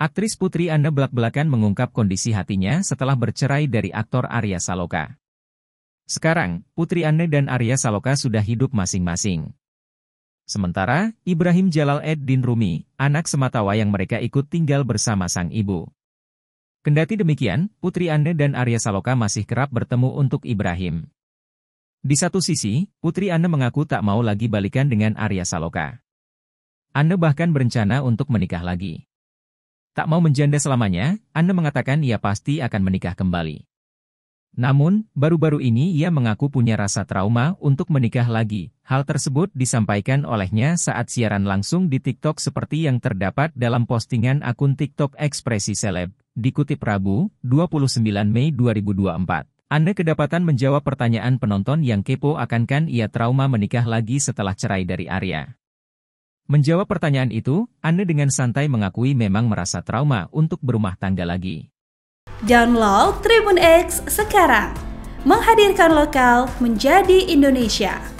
Aktris Putri Anne belak-belakan mengungkap kondisi hatinya setelah bercerai dari aktor Arya Saloka. Sekarang, Putri Anne dan Arya Saloka sudah hidup masing-masing. Sementara, Ibrahim Jalal Eddin Rumi, anak sematawayang mereka ikut tinggal bersama sang ibu. Kendati demikian, Putri Anne dan Arya Saloka masih kerap bertemu untuk Ibrahim. Di satu sisi, Putri Anne mengaku tak mau lagi balikan dengan Arya Saloka. Anne bahkan berencana untuk menikah lagi. Tak mau menjanda selamanya, Anne mengatakan ia pasti akan menikah kembali. Namun, baru-baru ini ia mengaku punya rasa trauma untuk menikah lagi. Hal tersebut disampaikan olehnya saat siaran langsung di TikTok seperti yang terdapat dalam postingan akun TikTok Ekspresi Seleb, dikutip Rabu, 29 Mei 2024. Anda kedapatan menjawab pertanyaan penonton yang kepo akankan ia trauma menikah lagi setelah cerai dari Arya. Menjawab pertanyaan itu, Anne dengan santai mengakui memang merasa trauma untuk berumah tangga lagi. Download Tribun X sekarang. Menghadirkan lokal menjadi Indonesia.